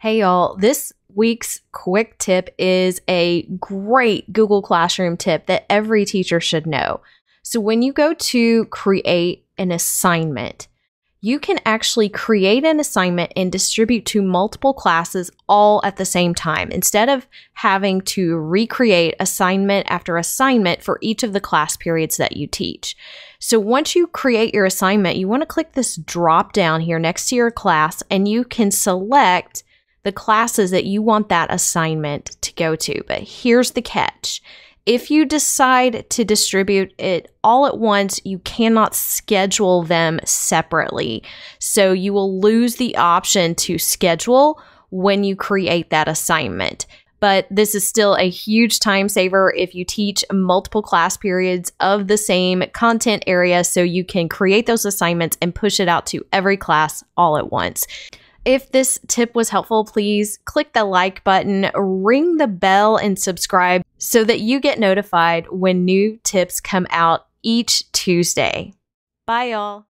Hey, y'all. This week's quick tip is a great Google Classroom tip that every teacher should know. So, when you go to create an assignment, you can actually create an assignment and distribute to multiple classes all at the same time instead of having to recreate assignment after assignment for each of the class periods that you teach. So once you create your assignment, you want to click this drop down here next to your class and you can select the classes that you want that assignment to go to. But here's the catch. If you decide to distribute it all at once, you cannot schedule them separately. So you will lose the option to schedule when you create that assignment. But this is still a huge time saver if you teach multiple class periods of the same content area so you can create those assignments and push it out to every class all at once. If this tip was helpful, please click the like button, ring the bell, and subscribe so that you get notified when new tips come out each Tuesday. Bye, y'all.